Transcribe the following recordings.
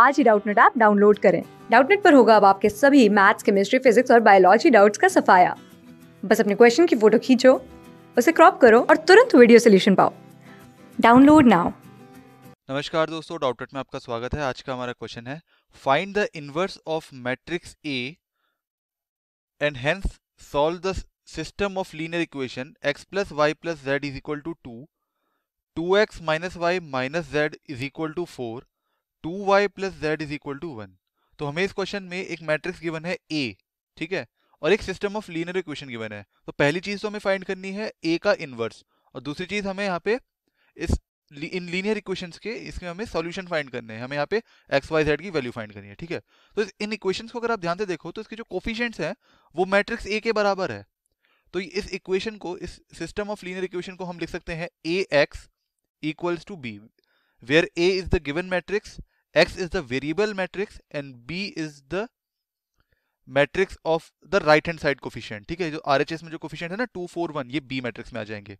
आज ही Doubtnut app download करें डाउटनेट पर होगा अब आपके सभी मैथ्स केमिस्ट्री फिजिक्स और बायोलॉजी डाउट्स का सफाया बस अपने क्वेश्चन की फोटो खींचो उसे क्रॉप करो और तुरंत वीडियो सोल्यूशन पाओ डाउनलोड नाउ नमस्कार दोस्तों डाउटनेट में आपका स्वागत है आज का हमारा क्वेश्चन है find the inverse of matrix A and hence solve the system of linear equation x plus y plus z is equal to two two x minus y minus z is equal to four two y plus z is equal to one तो हमें इस question में एक matrix given है ए ठीक है और एक system of linear equation given है तो पहली चीज तो हमें फाइंड करनी है ए का इनवर्स और दूसरी चीज हमें यहाँ पे इस इन लीनियर इक्वेशंस के इसमें हमें सॉल्यूशन फाइंड करने हैं हमें यहाँ पे एक्स वाई जेड की वैल्यू फाइंड करनी है ठीक है तो इन इक्वेशंस को अगर आप ध्यान से देखो तो इसके जो कोफिशियंट्स हैं वो मैट्रिक्स ए के बराबर है तो इस इक्वेशन को इस सिस्टम ऑफ लीनियर इक्वेशन को हम लिख सकते हैं A x equals to B where A is the given matrix, X is the variable matrix and B is the matrix of the right hand side coefficient ठीक है जो R H S में जो कोफिशियंट है ना two four one ये B matrix में आ जाएंगे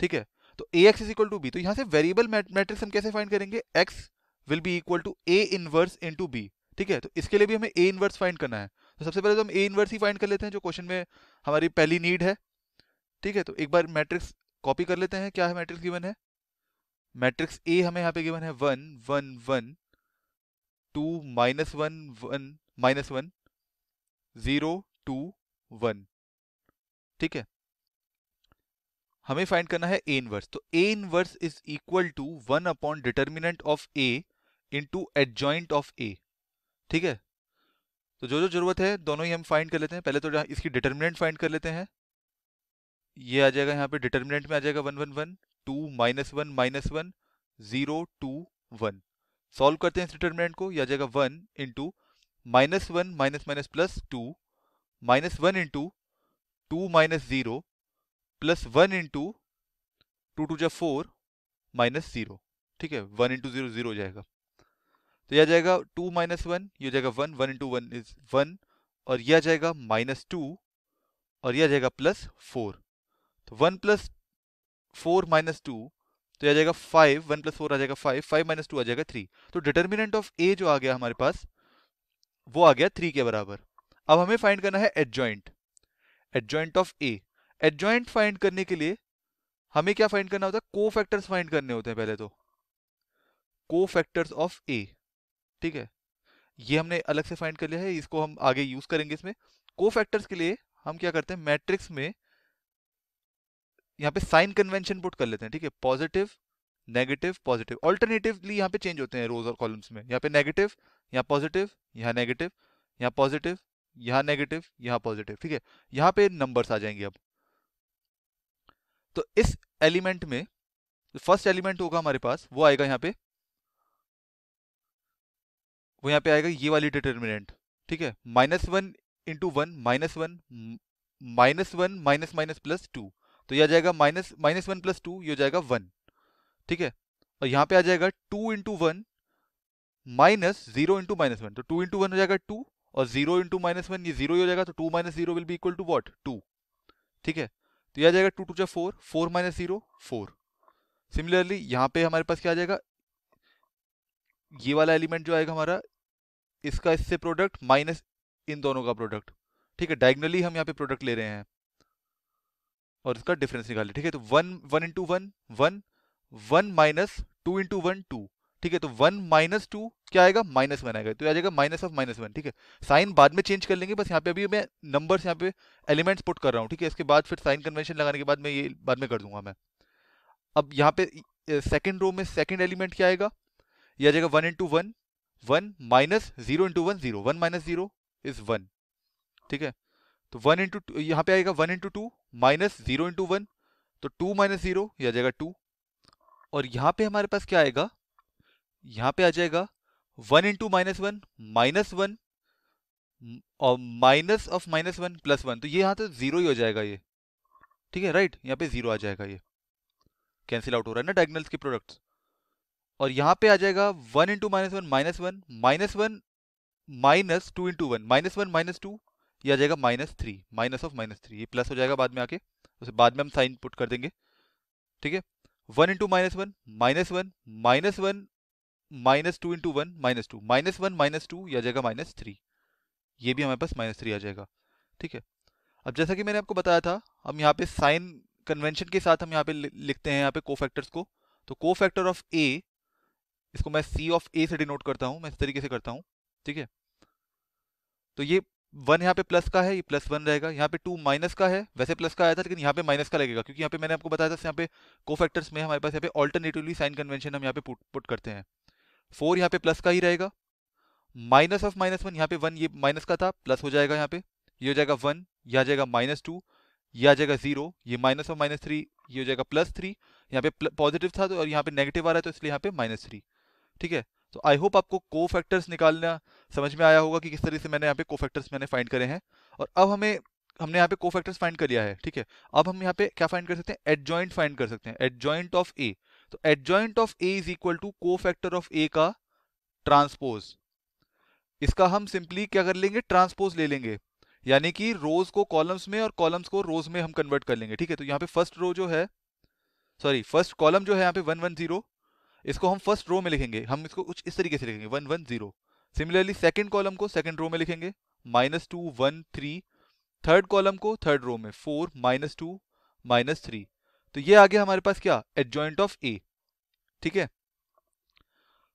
ठीक है तो A x is equal to B तो यहाँ से वेरिएबल मैट्रिक्स हम कैसे फाइंड करेंगे x will be equal to A inverse into B ठीक है तो इसके लिए भी हमें ए इनवर्स फाइंड करना है तो सबसे पहले तो हम ए इनवर्स ही फाइंड कर लेते हैं जो क्वेश्चन में हमारी पहली नीड है ठीक है तो एक बार मैट्रिक्स कॉपी कर लेते हैं क्या है मैट्रिक्स गिवन है मैट्रिक्स ए हमें यहाँ पे गिवन है one one one two minus one one minus one zero two one ठीक है हमें फाइंड करना है ए इनवर्स तो A inverse is equal to one upon determinant of A into adjoint of A ठीक है तो जो जो जरूरत है दोनों ही हम फाइंड कर लेते हैं पहले तो इसकी डिटर्मिनेंट फाइंड कर लेते हैं ये आ जाएगा यहाँ पे डिटर्मिनेंट में आ जाएगा one one one two minus one minus one zero two one solve करते हैं इस डिटर्मिनेंट को यह जाएगा one into minus one minus minus plus two minus one into two minus zero plus one into two two जा four minus zero ठीक है one into zero zero जाएगा तो यह जाएगा टू माइनस वन यह जाएगा one one into one is one और यह जाएगा माइनस टू और यह जाएगा प्लस फोर तो one plus four minus two तो आ जाएगा फाइव वन प्लस फोर आ जाएगा फाइव फाइव माइनस टू आ जाएगा थ्री तो डिटर्मिनेंट ऑफ ए जो आ गया हमारे पास वो आ गया थ्री के बराबर अब हमें फाइंड करना है adjoint adjoint of A adjoint find करने के लिए हमें क्या फाइंड करना होता है को फैक्टर्स फाइंड करने होते हैं पहले तो को फैक्टर्स ऑफ ए ठीक है ये हमने अलग से फाइंड कर लिया है इसको हम आगे यूज करेंगे इसमें को फैक्टर्स के लिए हम क्या करते हैं मैट्रिक्स में यहाँ पे साइन कन्वेंशन पुट कर लेते हैं ठीक है पॉजिटिव नेगेटिव पॉजिटिव ऑल्टरनेटिवली यहाँ पे चेंज होते हैं रोज और कॉलम्स में यहाँ पे नेगेटिव यहाँ पॉजिटिव यहाँ नेगेटिव यहाँ पॉजिटिव यहाँ नेगेटिव यहाँ पॉजिटिव ठीक है यहाँ पे नंबर्स आ जाएंगे अब तो इस एलिमेंट में फर्स्ट एलिमेंट होगा हमारे पास वो आएगा यहाँ पे वो यहाँ पे आएगा ये वाली डिटर्मिनेंट ठीक है minus one into one minus one minus one minus minus plus two तो यह आ जाएगा minus minus one plus two ये हो जाएगा वन ठीक है और यहाँ पे आ जाएगा two into one minus zero into minus one तो टू इंटू वन हो जाएगा टू और जीरो इंटू माइनस वन ये जीरो ही हो जाएगा तो two minus zero will be equal to what two ठीक है तो यह आ जाएगा टू टू जा four four minus zero four similarly यहाँ पे हमारे पास क्या आ जाएगा ये वाला एलिमेंट जो आएगा हमारा इसका इससे प्रोडक्ट माइनस इन दोनों का प्रोडक्ट ठीक है डायग्नली हम यहाँ पे प्रोडक्ट ले रहे हैं और इसका डिफरेंस निकाले ठीक है तो one one into one one one minus two into one two ठीक है तो वन माइनस टू क्या आएगा माइनस वन आएगा तो आ जाएगा माइनस ऑफ माइनस वन ठीक है साइन बाद में चेंज कर लेंगे बस यहाँ पे अभी मैं नंबर्स यहाँ पे एलिमेंट्स पुट कर रहा हूँ ठीक है इसके बाद फिर साइन कन्वेंशन लगाने के बाद मैं ये बाद में कर दूंगा मैं अब यहाँ पे सेकेंड रो में सेकेंड एलिमेंट क्या आएगा यह आ जाएगा one into one one minus zero into one zero one minus zero is one ठीक है तो वन इंटू यहाँ पे आएगा one into two minus zero into one तो टू माइनस जीरो आ जाएगा टू और यहाँ पे हमारे पास क्या आएगा यहाँ पे आ जाएगा one into minus one minus one और minus of minus one plus one तो ये यहाँ तो जीरो ही हो जाएगा ये ठीक है राइट यहाँ पे जीरो आ जाएगा ये कैंसिल आउट हो रहा है ना डायगनल्स के प्रोडक्ट्स और यहाँ पे आ जाएगा one into minus one minus one minus one minus two into one minus one minus two ये आ जाएगा minus three minus of minus three ये प्लस हो जाएगा बाद में आके उसे बाद में हम साइन पुट कर देंगे ठीक है one into minus one minus one minus one minus two into one minus two minus one minus two यह आ जाएगा माइनस थ्री ये भी हमारे पास माइनस थ्री आ जाएगा ठीक है अब जैसा कि मैंने आपको बताया था हम यहाँ पे साइन कन्वेंशन के साथ हम यहाँ पे लिखते हैं यहाँ पे को फैक्टर्स को तो को फैक्टर ऑफ ए इसको मैं सी ऑफ ए से डिनोट करता हूँ मैं इस तरीके से करता हूँ ठीक है तो ये वन यहाँ पे प्लस का है ये प्लस वन रहेगा यहाँ पे टू माइनस का है वैसे प्लस का आया था लेकिन यहाँ पे माइनस का लगेगा क्योंकि यहाँ पे मैंने आपको बताया था यहाँ पे को फैक्टर्स में हमारे पास यहाँ पे ऑल्टरनेटिवली साइन कन्वेंशन हम यहाँ पे पुट पुट करते हैं फोर यहाँ पे प्लस का ही रहेगा माइनस ऑफ माइनस वन यहाँ पे वन ये माइनस का था प्लस हो जाएगा यहाँ पे ये हो जाएगा वन यह आ जाएगा माइनस टू यह आ जाएगा जीरो ये माइनस ऑफ माइनस थ्री ये हो जाएगा प्लस थ्री यहाँ पे पॉजिटिव था तो और यहाँ पे नेगेटिव आ रहा है तो इसलिए यहाँ पे माइनस थ्री ठीक है तो आई होप आपको को फैक्टर्स निकालना समझ में आया होगा कि किस तरीके से मैंने यहाँ पे को फैक्टर्स मैंने फाइंड करे हैं और अब हमें हमने यहाँ पे को फैक्टर्स फाइंड कर लिया है ठीक है अब हम यहाँ पे क्या फाइंड कर सकते हैं एडजॉइंट फाइंड कर सकते हैं एडजॉइंट ऑफ ए तो adjoint of A is equal to cofactor of A का ट्रांसपोज इसका हम सिंपली क्या कर लेंगे ट्रांसपोज ले लेंगे यानी कि रोज को कॉलम्स में और कॉलम्स को रोज में हम कन्वर्ट कर लेंगे ठीक है तो यहाँ पे फर्स्ट रो जो है सॉरी फर्स्ट कॉलम जो है यहाँ पे वन वन जीरो इसको हम फर्स्ट रो में लिखेंगे हम इसको कुछ इस तरीके से लिखेंगे one one zero similarly second column को सेकेंड रो में लिखेंगे minus two one three third column को थर्ड रो में four minus two minus three तो ये आ गया हमारे पास क्या एडजॉइंट ऑफ ए ठीक है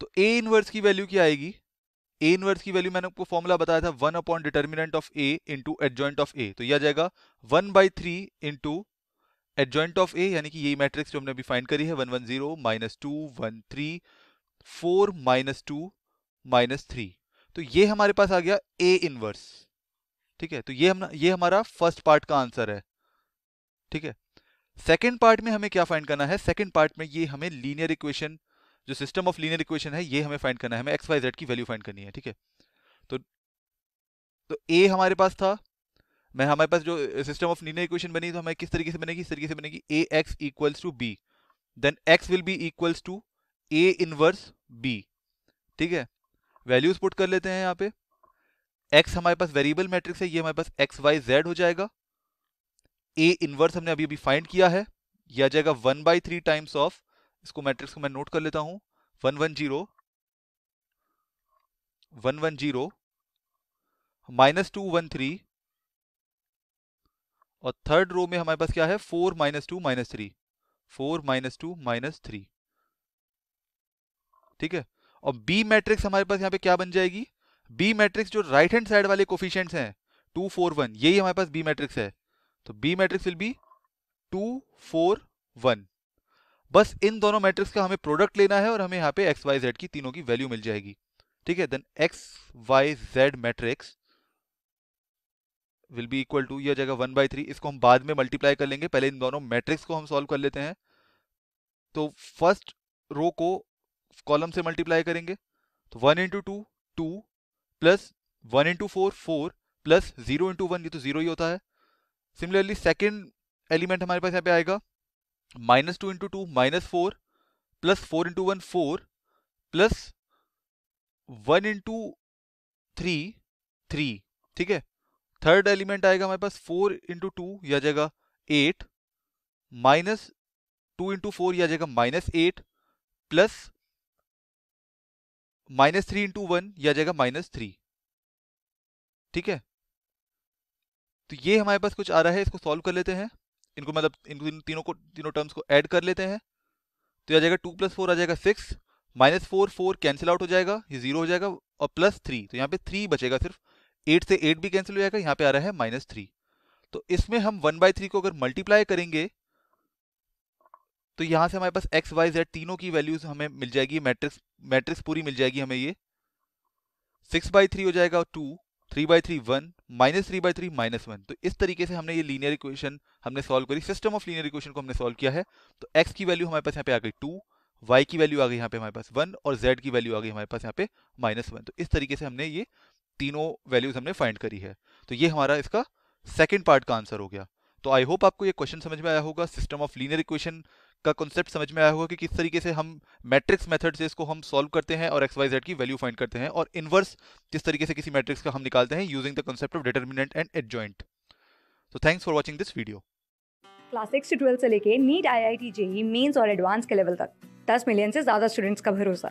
तो ए इनवर्स की वैल्यू क्या आएगी ए इनवर्स की वैल्यू मैंने आपको फॉर्मूला बताया था one upon determinant of A into adjoint of A तो यह आ जाएगा one by three into adjoint of A यानी कि ये मैट्रिक्स जो हमने अभी फाइंड करी है one one zero minus two one three four minus two minus three तो ये हमारे पास आ गया ए इनवर्स ठीक है तो ये हम ये हमारा फर्स्ट पार्ट का आंसर है ठीक है सेकेंड पार्ट में हमें क्या फाइंड करना है सेकेंड पार्ट में ये हमें लीनियर इक्वेशन जो सिस्टम ऑफ लीनियर इक्वेशन है ये हमें फाइंड करना है हमें एक्स वाई जेड की वैल्यू फाइंड करनी है ठीक है तो तो ए हमारे पास था मैं हमारे पास जो सिस्टम ऑफ लीनियर इक्वेशन बनी तो हमें किस तरीके से बनेगी इस तरीके से बनेगी A x equals to B then x will be equals to A inverse B ठीक है वैल्यूज पुट कर लेते हैं यहाँ पे एक्स हमारे पास वेरिएबल मैट्रिक्स है ये हमारे पास एक्स वाई जेड हो जाएगा ए इनवर्स हमने अभी अभी फाइंड किया है यह आ जाएगा one by three times of इसको मैट्रिक्स को मैं नोट कर लेता हूँ one one zero one one zero minus two one three और थर्ड रो में हमारे पास क्या है four minus two minus three four minus two minus three ठीक है और बी मैट्रिक्स हमारे पास यहाँ पे क्या बन जाएगी बी मैट्रिक्स जो राइट हैंड साइड वाले कोफिशियंट्स हैं टू फोर वन यही हमारे पास बी मैट्रिक्स है तो B matrix will be two four one बस इन दोनों मैट्रिक्स का हमें प्रोडक्ट लेना है और हमें यहाँ पे एक्स वाई जेड की तीनों की वैल्यू मिल जाएगी ठीक है then x Y z matrix will be equal to ये जगह वन बाई थ्री इसको हम बाद में मल्टीप्लाई कर लेंगे पहले इन दोनों मैट्रिक्स को हम सॉल्व कर लेते हैं तो फर्स्ट रो को कॉलम से मल्टीप्लाई करेंगे तो one into two two plus one into four four plus zero into one ये तो जीरो ही होता है सिमिलरली सेकेंड एलिमेंट हमारे पास यहाँ पे आएगा minus two into two minus four plus four into one four plus one into three three ठीक है थर्ड एलिमेंट आएगा हमारे पास फोर इंटू टू या जाएगा eight minus two into four या जाएगा minus eight plus minus three into one या जाएगा माइनस थ्री ठीक है तो ये हमारे पास कुछ आ रहा है इसको सॉल्व कर लेते हैं इनको मतलब इनको इन तीनों को तीनों टर्म्स को ऐड कर लेते हैं तो आ जाएगा टू प्लस फोर आ जाएगा six minus four four cancel out हो जाएगा ये जीरो हो जाएगा और प्लस थ्री तो यहाँ पे थ्री बचेगा सिर्फ एट से एट भी कैंसिल हो जाएगा यहाँ पे आ रहा है माइनस थ्री तो इसमें हम वन बाई थ्री को अगर मल्टीप्लाई करेंगे तो यहाँ से हमारे पास एक्स वाई जेड तीनों की वैल्यूज हमें मिल जाएगी मैट्रिक्स मैट्रिक्स पूरी मिल जाएगी हमें ये सिक्स बाई थ्री हो जाएगा two three by three one minus three by three minus one तो इस तरीके से हमने ये लीनियर इक्वेशन हमने सॉल्व करी सिस्टम ऑफ लीनियर इक्वेशन को हमने सॉल्व किया है तो एक्स की वैल्यू हमारे पास यहाँ पे आ गई टू वाई की वैल्यू आ गई यहाँ पे हमारे पास वन और जेड की वैल्यू आ गई हमारे पास यहाँ पे माइनस वन तो इस तरीके से हमने ये तीनों वैल्यूज हमने फाइंड करी है तो ये हमारा इसका सेकेंड पार्ट का आंसर हो गया तो आई होप आपको ये क्वेश्चन समझ में आया होगा सिस्टम ऑफ लीनियर इक्वेशन का कॉन्सेप्ट समझ में आया होगा कि किस तरीके से हम मैट्रिक्स मेथड से इसको हम सॉल्व करते हैं और एक्स वाई जेड की वैल्यू फाइंड करते हैं और इनवर्स किस तरीके से किसी मैट्रिक्स का हम निकालते हैं using the concept of determinant and adjoint तो thanks for watching this video class six से ट्वेल्थ से लेके NEET I I T JEE mains और एडवांस के लेवल तक दस मिलियन से ज्यादा स्टूडेंट्स का भरोसा